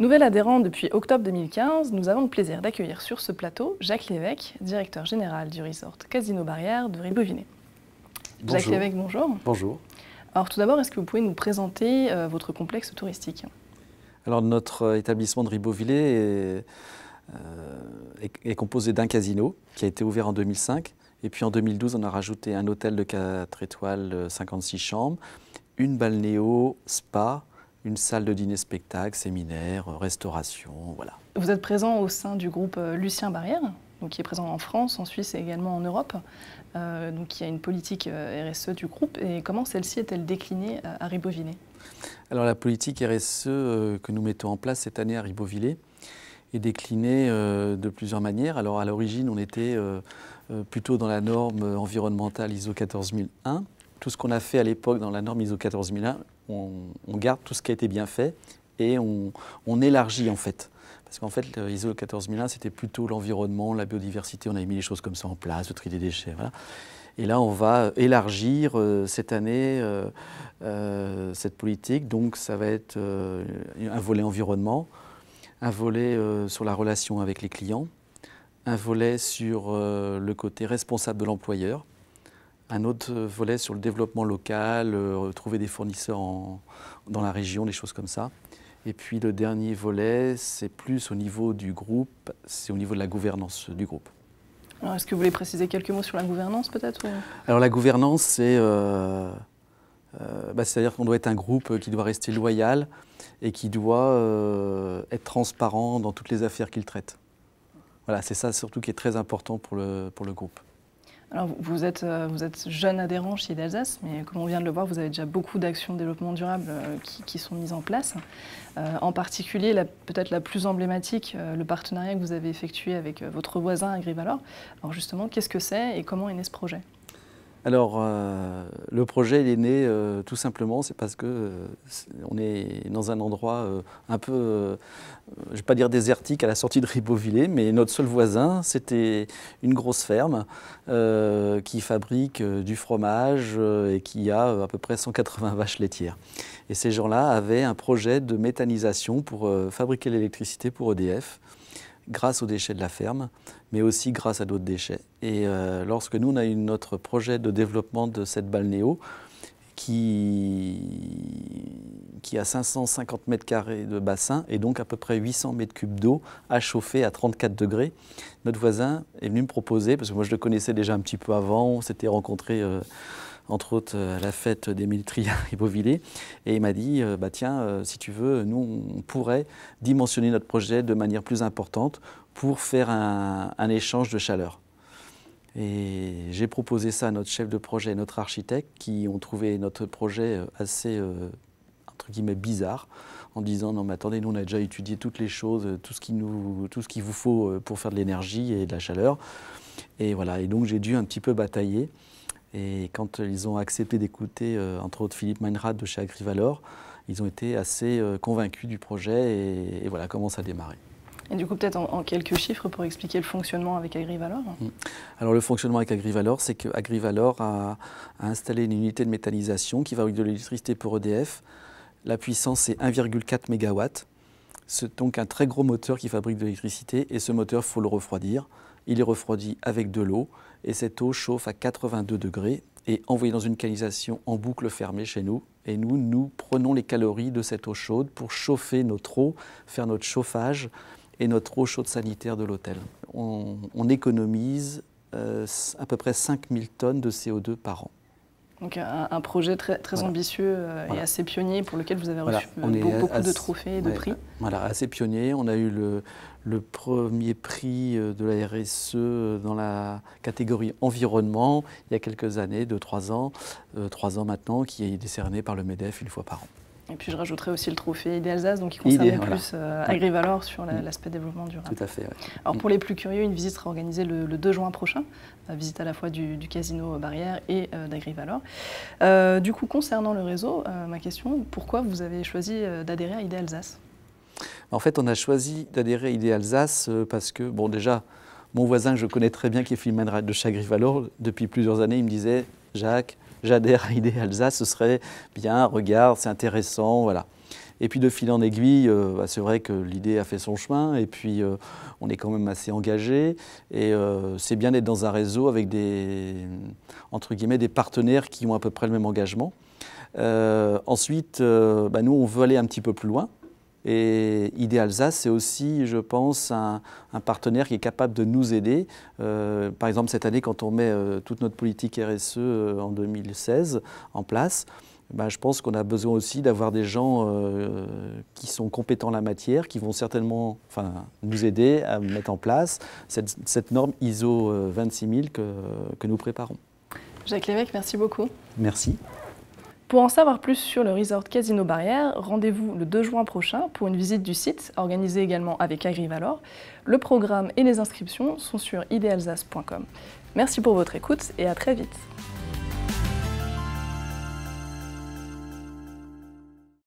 Nouvel adhérent depuis octobre 2015, nous avons le plaisir d'accueillir sur ce plateau Jacques Lévesque, directeur général du resort Casino Barrière de Ribeauvinet. Jacques Lévesque, bonjour. Bonjour. Alors tout d'abord, est-ce que vous pouvez nous présenter euh, votre complexe touristique Alors notre euh, établissement de Ribeauvillé euh, est, est composé d'un casino qui a été ouvert en 2005. Et puis en 2012, on a rajouté un hôtel de 4 étoiles, 56 chambres, une balnéo, spa, une salle de dîner-spectacle, séminaire, restauration, voilà. Vous êtes présent au sein du groupe euh, Lucien Barrière, donc qui est présent en France, en Suisse et également en Europe. Euh, donc il y a une politique euh, RSE du groupe. Et comment celle-ci est-elle déclinée à Ribeauvillé Alors la politique RSE que nous mettons en place cette année à Ribeauvillé est déclinée de plusieurs manières. Alors à l'origine, on était plutôt dans la norme environnementale ISO 14001 tout ce qu'on a fait à l'époque dans la norme ISO 14001, on, garde tout ce qui a été bien fait et on, élargit en fait. Parce qu'en fait, l'ISO 14001, c'était plutôt l'environnement, la biodiversité, on avait mis les choses comme ça en place, le tri des déchets, Et là, on va élargir euh, cette année euh, euh, cette politique. Donc, ça va être un volet environnement, un volet sur la relation avec les clients, un volet sur le côté responsable de l'employeur, un autre euh, volet sur le développement local, euh, trouver des fournisseurs dans la région, des choses comme ça. Et puis le dernier volet, c'est plus au niveau du groupe, c'est au niveau de la gouvernance du groupe. est-ce que vous voulez préciser quelques mots sur la gouvernance peut-être Alors la gouvernance, c'est... Euh, bah, c'est-à-dire qu'on doit être un groupe qui doit rester loyal et qui doit être transparent dans toutes les affaires qu'il traite. Voilà, c'est ça surtout qui est très important pour le, pour le groupe. Alors, vous êtes, euh, vous êtes jeune adhérent chez d'Alsace, mais comme on vient de le voir, vous avez déjà beaucoup d'actions de développement durable euh, qui, sont mises en place. Euh, en particulier, peut-être la plus emblématique, le partenariat que vous avez effectué avec votre voisin Agrivalor. Alors justement, qu'est-ce que c'est et comment est né ce projet alors, euh, le projet, est né euh, tout simplement, c'est parce que euh, est, on est dans un endroit un peu, je ne vais pas dire désertique, à la sortie de Ribeauvillé, mais notre seul voisin, c'était une grosse ferme qui fabrique du fromage et qui a à peu près 180 vaches laitières. Et ces gens-là avaient un projet de méthanisation pour fabriquer l'électricité pour EDF grâce aux déchets de la ferme, mais aussi grâce à d'autres déchets. Et euh, lorsque nous, on a eu notre projet de développement de cette balnéo, qui, qui a 550 mètres carrés de bassin et donc à peu près 800 mètres cubes d'eau à chauffer à 34 degrés. Notre voisin est venu me proposer, parce que moi je le connaissais déjà un petit peu avant, on s'était rencontré euh, entre autres euh, à la fête des Miltria et Beauvillé, Et il m'a dit, euh, bah, tiens, euh, si tu veux, nous, on pourrait dimensionner notre projet de manière plus importante pour faire un, échange de chaleur. Et j'ai proposé ça à notre chef de projet et notre architecte qui ont trouvé notre projet assez, entre guillemets, bizarre en disant non mais attendez, nous on a déjà étudié toutes les choses, tout ce qu'il tout ce qu'il vous faut pour faire de l'énergie et de la chaleur. Et voilà, et donc j'ai dû un petit peu batailler. Et quand ils ont accepté d'écouter, euh, entre autres, Philippe Meinrad de chez Agrivalor, ils ont été assez euh, convaincus du projet et, voilà comment ça a démarré. Et du coup, peut-être en, quelques chiffres pour expliquer le fonctionnement avec AgriValor mmh. Alors, le fonctionnement avec AgriValor, c'est que a, installé une unité de métallisation qui fabrique de l'électricité pour EDF. La puissance, c'est 1,4 MW. C'est donc un très gros moteur qui fabrique de l'électricité et ce moteur, il faut le refroidir il est refroidi avec de l'eau et cette eau chauffe à 82 degrés et envoyée dans une canalisation en boucle fermée chez nous. Et nous, nous prenons les calories de cette eau chaude pour chauffer notre eau, faire notre chauffage et notre eau chaude sanitaire de l'hôtel. On, économise euh, à peu près 5000 tonnes de CO2 par an. Donc un, projet très, très ambitieux euh, et assez pionnier pour lequel vous avez reçu euh, beaucoup, de trophées et de prix. Voilà, assez pionnier. On a eu le, premier prix euh, de la RSE dans la catégorie environnement il y a quelques années, de trois ans, trois ans maintenant, qui est décerné par le MEDEF une fois par an. Et puis je rajouterai aussi le trophée IDE Alsace, donc qui concernait plus euh, Agrivalor sur mm. l'aspect développement durable. Tout à fait. Alors mm. pour les plus curieux, une visite sera organisée le, 2 juin prochain, euh, visite à la fois du, casino Barrière et euh, d'Agrivalor. Euh, du coup, concernant le réseau, ma question, pourquoi vous avez choisi d'adhérer à Idée Alsace En fait, on a choisi d'adhérer à Idée Alsace parce que, bon, déjà, mon voisin que je connais très bien, qui est filmé de Chagrivalor, depuis plusieurs années, il me disait Jacques, j'adhère à l'idée Alsace, ce serait bien, regarde, c'est intéressant, voilà. Et puis de fil en aiguille, euh, bah, c'est vrai que l'idée a fait son chemin et puis euh, on est quand même assez engagé et euh, c'est bien d'être dans un réseau avec des entre guillemets des partenaires qui ont à peu près le même engagement. ensuite, bah, nous on veut aller un petit peu plus loin. Et ID Alsace, c'est aussi, je pense, un, partenaire qui est capable de nous aider. Euh, par exemple, cette année, quand on met euh, toute notre politique RSE euh, en 2016 en place, bah, je pense qu'on a besoin aussi d'avoir des gens qui sont compétents en la matière, qui vont certainement enfin, nous aider à mettre en place cette, norme ISO 26000 que, que nous préparons. Jacques Lévesque, merci beaucoup. Merci. Pour en savoir plus sur le resort Casino Barrière, rendez-vous le 2 juin prochain pour une visite du site, organisée également avec Agrivalor. Le programme et les inscriptions sont sur idealsas.com. Merci pour votre écoute et à très vite.